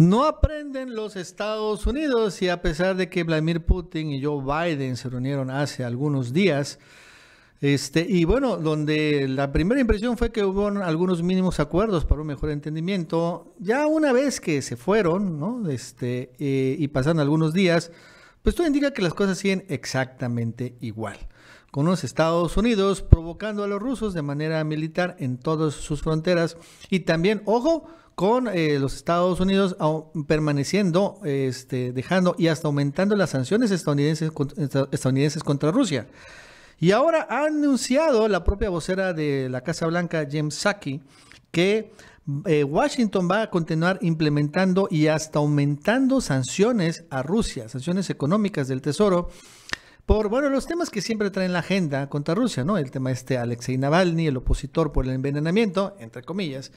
No aprenden los Estados Unidos y a pesar de que Vladimir Putin y Joe Biden se reunieron hace algunos días, este, y bueno, donde la primera impresión fue que hubo algunos mínimos acuerdos para un mejor entendimiento, ya una vez que se fueron, ¿no? Este, eh, y pasaron algunos días, pues todo indica que las cosas siguen exactamente igual con los Estados Unidos, provocando a los rusos de manera militar en todas sus fronteras. Y también, ojo, con eh, los Estados Unidos permaneciendo, este, dejando y hasta aumentando las sanciones estadounidenses, estadounidenses contra Rusia. Y ahora ha anunciado la propia vocera de la Casa Blanca, James Saki, que eh, Washington va a continuar implementando y hasta aumentando sanciones a Rusia, sanciones económicas del Tesoro, por bueno, los temas que siempre traen la agenda contra Rusia, ¿no? El tema este Alexei Navalny, el opositor por el envenenamiento, entre comillas,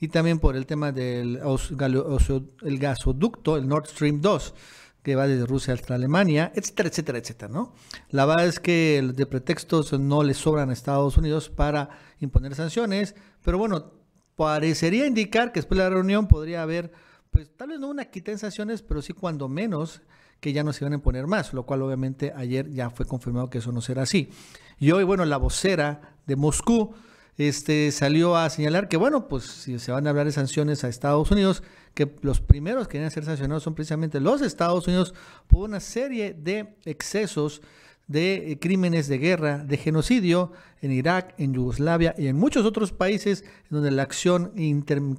y también por el tema del gasoducto, el Nord Stream 2 que va desde Rusia hasta Alemania, etcétera, etcétera, etcétera, ¿no? La verdad es que de pretextos no le sobran a Estados Unidos para imponer sanciones, pero bueno, parecería indicar que después de la reunión podría haber pues tal vez no una quita en sanciones, pero sí cuando menos que ya no se van a poner más, lo cual obviamente ayer ya fue confirmado que eso no será así. Y hoy, bueno, la vocera de Moscú este, salió a señalar que, bueno, pues si se van a hablar de sanciones a Estados Unidos, que los primeros que a ser sancionados son precisamente los Estados Unidos por una serie de excesos de eh, crímenes de guerra, de genocidio en Irak, en Yugoslavia y en muchos otros países donde la acción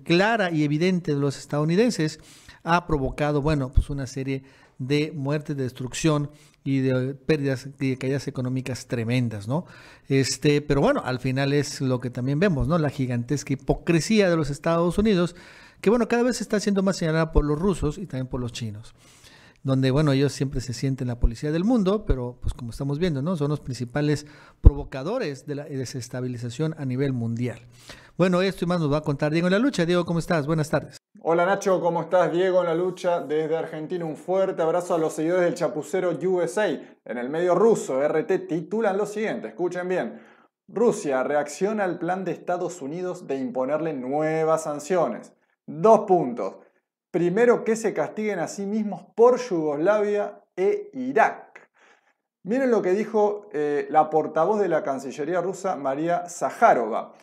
clara y evidente de los estadounidenses ha provocado, bueno, pues una serie de muertes, de destrucción y de pérdidas de caídas económicas tremendas, ¿no? Este, pero bueno, al final es lo que también vemos, ¿no? La gigantesca hipocresía de los Estados Unidos, que bueno, cada vez está siendo más señalada por los rusos y también por los chinos donde, bueno, ellos siempre se sienten la policía del mundo, pero pues como estamos viendo, ¿no? Son los principales provocadores de la desestabilización a nivel mundial. Bueno, esto y más nos va a contar Diego en la lucha. Diego, ¿cómo estás? Buenas tardes. Hola Nacho, ¿cómo estás? Diego en la lucha desde Argentina. Un fuerte abrazo a los seguidores del Chapucero USA. En el medio ruso, RT, titulan lo siguiente, escuchen bien. Rusia reacciona al plan de Estados Unidos de imponerle nuevas sanciones. Dos puntos primero que se castiguen a sí mismos por Yugoslavia e Irak. Miren lo que dijo eh, la portavoz de la Cancillería rusa, María Zaharova.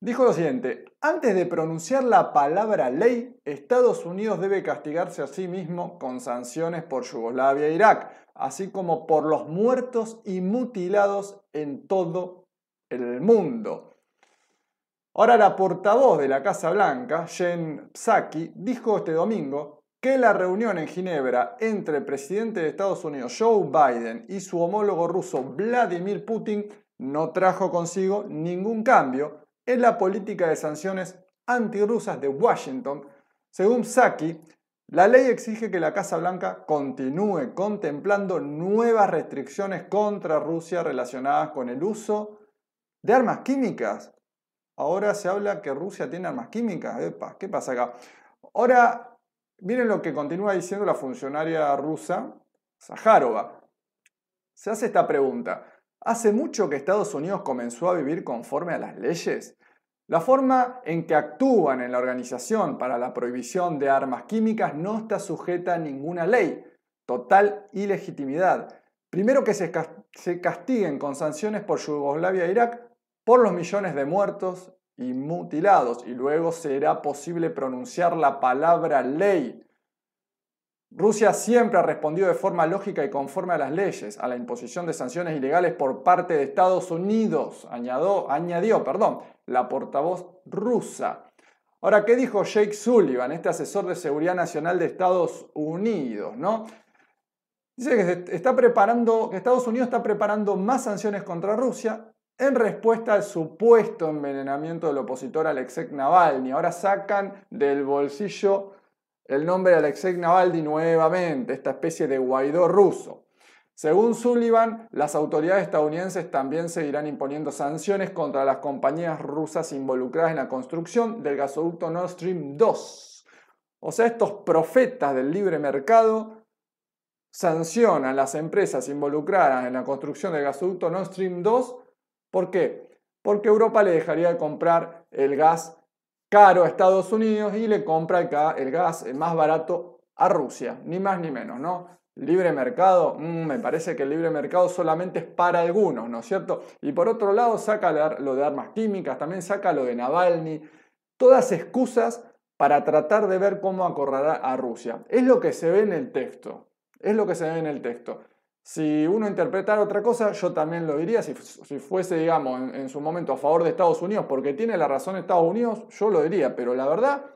Dijo lo siguiente, antes de pronunciar la palabra ley, Estados Unidos debe castigarse a sí mismo con sanciones por Yugoslavia e Irak, así como por los muertos y mutilados en todo el mundo. Ahora la portavoz de la Casa Blanca, Jen Psaki, dijo este domingo que la reunión en Ginebra entre el presidente de Estados Unidos Joe Biden y su homólogo ruso Vladimir Putin no trajo consigo ningún cambio en la política de sanciones antirrusas de Washington. Según Psaki, la ley exige que la Casa Blanca continúe contemplando nuevas restricciones contra Rusia relacionadas con el uso de armas químicas Ahora se habla que Rusia tiene armas químicas. ¿qué pasa acá? Ahora, miren lo que continúa diciendo la funcionaria rusa, Zaharova. Se hace esta pregunta. ¿Hace mucho que Estados Unidos comenzó a vivir conforme a las leyes? La forma en que actúan en la Organización para la Prohibición de Armas Químicas no está sujeta a ninguna ley. Total ilegitimidad. Primero que se castiguen con sanciones por Yugoslavia e Irak por los millones de muertos y mutilados, y luego será posible pronunciar la palabra ley. Rusia siempre ha respondido de forma lógica y conforme a las leyes a la imposición de sanciones ilegales por parte de Estados Unidos, añadió, la portavoz rusa. Ahora, ¿qué dijo Jake Sullivan, este asesor de seguridad nacional de Estados Unidos? ¿no? Dice está preparando, que Estados Unidos está preparando más sanciones contra Rusia en respuesta al supuesto envenenamiento del opositor Alexei Navalny. Ahora sacan del bolsillo el nombre de Alexei Navalny nuevamente, esta especie de Guaidó ruso. Según Sullivan, las autoridades estadounidenses también seguirán imponiendo sanciones contra las compañías rusas involucradas en la construcción del gasoducto Nord Stream 2. O sea, estos profetas del libre mercado sancionan a las empresas involucradas en la construcción del gasoducto Nord Stream 2 ¿Por qué? Porque Europa le dejaría de comprar el gas caro a Estados Unidos y le compra acá el gas más barato a Rusia, ni más ni menos, ¿no? Libre mercado, mm, me parece que el libre mercado solamente es para algunos, ¿no es cierto? Y por otro lado saca lo de armas químicas, también saca lo de Navalny, todas excusas para tratar de ver cómo acorrará a Rusia. Es lo que se ve en el texto, es lo que se ve en el texto. Si uno interpretara otra cosa, yo también lo diría. Si, fuese, digamos, en, en, su momento a favor de Estados Unidos, porque tiene la razón Estados Unidos, yo lo diría. Pero la verdad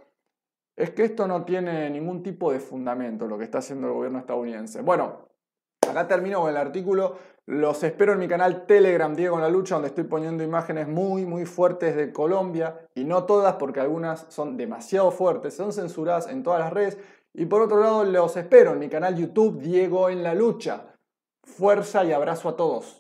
es que esto no tiene ningún tipo de fundamento, lo que está haciendo el gobierno estadounidense. Bueno, acá termino con el artículo. Los espero en mi canal Telegram Diego en la Lucha, donde estoy poniendo imágenes muy, muy fuertes de Colombia. Y no todas, porque algunas son demasiado fuertes, son censuradas en todas las redes. Y por otro lado, los espero en mi canal YouTube Diego en la Lucha Fuerza y abrazo a todos.